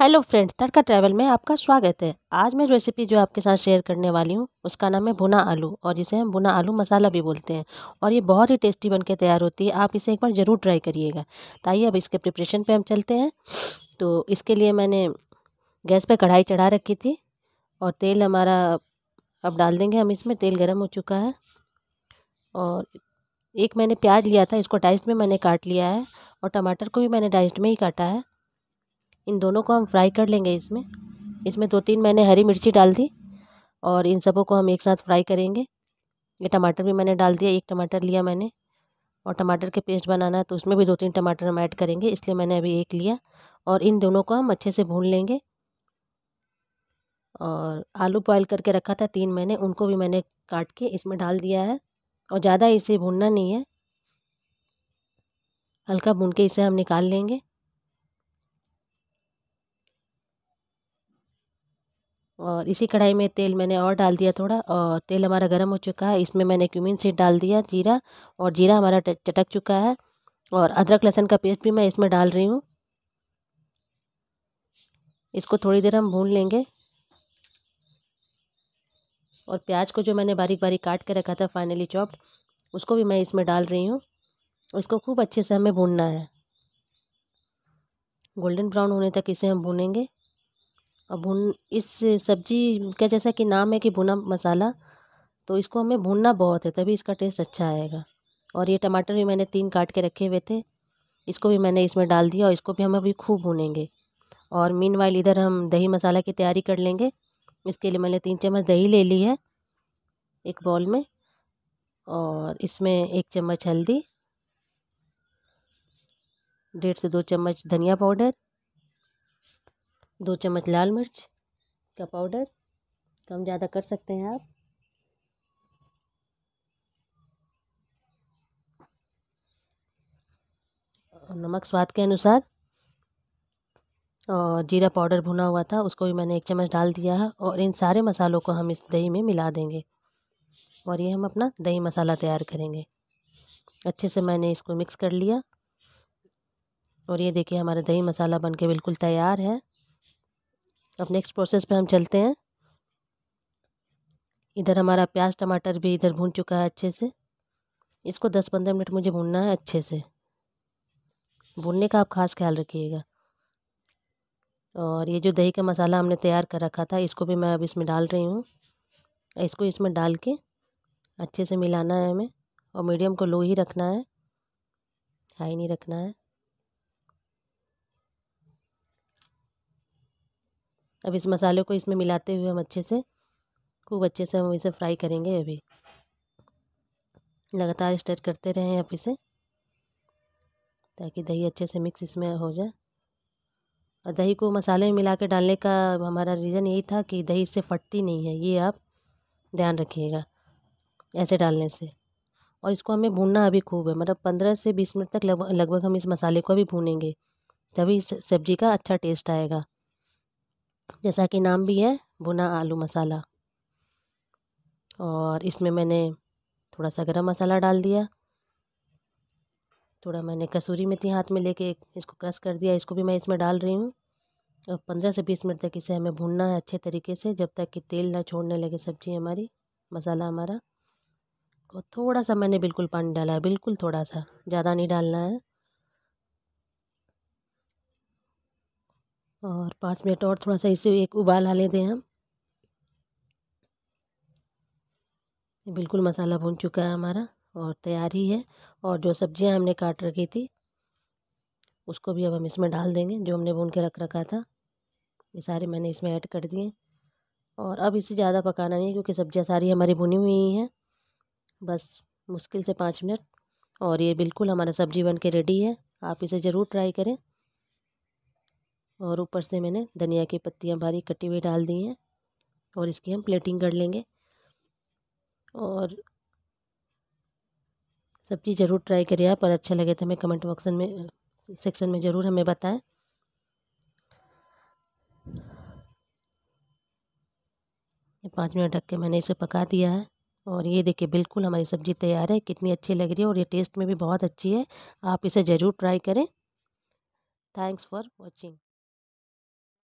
hello friends तड़का travel में आपका स्वागत है आज मैं रेसिपी जो आपके साथ शेयर करने वाली हूँ उसका नाम है भुना आलू और जिसे हम भुना आलू मसाला भी बोलते हैं और ये बहुत ही टेस्टी बनके तैयार होती है आप इसे एक बार ज़रूर ट्राई करिएगा ताइए अब इसके प्रिपरेशन पे हम चलते हैं तो इसके लिए मैंने गैस पर कढ़ाई चढ़ा रखी थी और तेल हमारा अब डाल देंगे हम इसमें तेल गर्म हो चुका है और एक मैंने प्याज लिया था इसको डाइस्ट में मैंने काट लिया है और टमाटर को भी मैंने डाइस्ट में ही काटा है इन दोनों को हम फ्राई कर लेंगे इसमें इसमें दो तीन मैंने हरी मिर्ची डाल दी और इन सबों को हम एक साथ फ्राई करेंगे ये टमाटर भी मैंने डाल दिया एक टमाटर लिया मैंने और टमाटर के पेस्ट बनाना है तो उसमें भी दो तीन टमाटर हम ऐड करेंगे इसलिए मैंने अभी एक लिया और इन दोनों को हम अच्छे से भून लेंगे और आलू बॉयल करके रखा था तीन मैंने उनको भी मैंने काट के इसमें डाल दिया है और ज़्यादा इसे भूनना नहीं है हल्का भून के इसे हम निकाल लेंगे और इसी कढ़ाई में तेल मैंने और डाल दिया थोड़ा और तेल हमारा गर्म हो चुका है इसमें मैंने क्यूमिन सीड डाल दिया जीरा और जीरा हमारा चटक चुका है और अदरक लहसुन का पेस्ट भी मैं इसमें डाल रही हूँ इसको थोड़ी देर हम भून लेंगे और प्याज को जो मैंने बारीक बारीक काट के रखा था फाइनली चॉप्ड उसको भी मैं इसमें डाल रही हूँ इसको खूब अच्छे से हमें भूनना है गोल्डन ब्राउन होने तक इसे हम भूनेंगे और भुन इस सब्ज़ी का जैसा कि नाम है कि भुना मसाला तो इसको हमें भूनना बहुत है तभी इसका टेस्ट अच्छा आएगा और ये टमाटर भी मैंने तीन काट के रखे हुए थे इसको भी मैंने इसमें डाल दिया और इसको भी हम अभी खूब भूनेंगे और मीन वाइल इधर हम दही मसाला की तैयारी कर लेंगे इसके लिए मैंने तीन चम्मच दही ले ली है एक बॉल में और इसमें एक चम्मच हल्दी डेढ़ से दो चम्मच धनिया पाउडर दो चम्मच लाल मिर्च का पाउडर कम ज़्यादा कर सकते हैं आप नमक स्वाद के अनुसार और जीरा पाउडर भुना हुआ था उसको भी मैंने एक चम्मच डाल दिया है और इन सारे मसालों को हम इस दही में मिला देंगे और ये हम अपना दही मसाला तैयार करेंगे अच्छे से मैंने इसको मिक्स कर लिया और ये देखिए हमारा दही मसाला बनके बिल्कुल तैयार है अब नेक्स्ट प्रोसेस पे हम चलते हैं इधर हमारा प्याज टमाटर भी इधर भून चुका है अच्छे से इसको दस पंद्रह मिनट मुझे भूनना है अच्छे से भूनने का आप खास ख्याल रखिएगा और ये जो दही का मसाला हमने तैयार कर रखा था इसको भी मैं अब इसमें डाल रही हूँ इसको इसमें डाल के अच्छे से मिलाना है हमें और मीडियम को लो ही रखना है हाई नहीं रखना है अब इस मसाले को इसमें मिलाते हुए हम अच्छे से खूब अच्छे से हम इसे फ्राई करेंगे अभी लगातार स्टेच करते रहें आप इसे ताकि दही अच्छे से मिक्स इसमें हो जाए और दही को मसाले में मिला के डालने का हमारा रीज़न यही था कि दही इससे फटती नहीं है ये आप ध्यान रखिएगा ऐसे डालने से और इसको हमें भूनना अभी खूब है मतलब पंद्रह से बीस मिनट तक लगभग हम इस मसाले को अभी भूनेंगे तभी सब्ज़ी का अच्छा टेस्ट आएगा जैसा कि नाम भी है भुना आलू मसाला और इसमें मैंने थोड़ा सा गरम मसाला डाल दिया थोड़ा मैंने कसूरी मेथी हाथ में लेके इसको क्रश कर दिया इसको भी मैं इसमें डाल रही हूँ और पंद्रह से बीस मिनट तक इसे हमें भूनना है अच्छे तरीके से जब तक कि तेल ना छोड़ने लगे सब्जी हमारी मसाला हमारा और थोड़ा सा मैंने बिल्कुल पानी डाला है बिल्कुल थोड़ा सा ज़्यादा नहीं डालना है और पाँच मिनट और थोड़ा सा इसे एक उबाल आने दें हम बिल्कुल मसाला भून चुका है हमारा और तैयार ही है और जो सब्जियां हमने काट रखी थी उसको भी अब हम इसमें डाल देंगे जो हमने भून के रख रखा था ये सारे मैंने इसमें ऐड कर दिए और अब इसे ज़्यादा पकाना नहीं है क्योंकि सब्जियां सारी हमारी भुनी हुई हैं बस मुश्किल से पाँच मिनट और ये बिल्कुल हमारा सब्जी बन के रेडी है आप इसे ज़रूर ट्राई करें और ऊपर से मैंने धनिया की पत्तियाँ बारीक कटी हुई डाल दी हैं और इसकी हम प्लेटिंग कर लेंगे और सब्ज़ी ज़रूर ट्राई करिए आप और अच्छा लगे तो हमें कमेंट बॉक्सन में सेक्शन में ज़रूर हमें बताएं ये पाँच मिनट ढक के मैंने इसे पका दिया है और ये देखिए बिल्कुल हमारी सब्ज़ी तैयार है कितनी अच्छी लग रही है और ये टेस्ट में भी बहुत अच्छी है आप इसे ज़रूर ट्राई करें थैंक्स फॉर वॉचिंग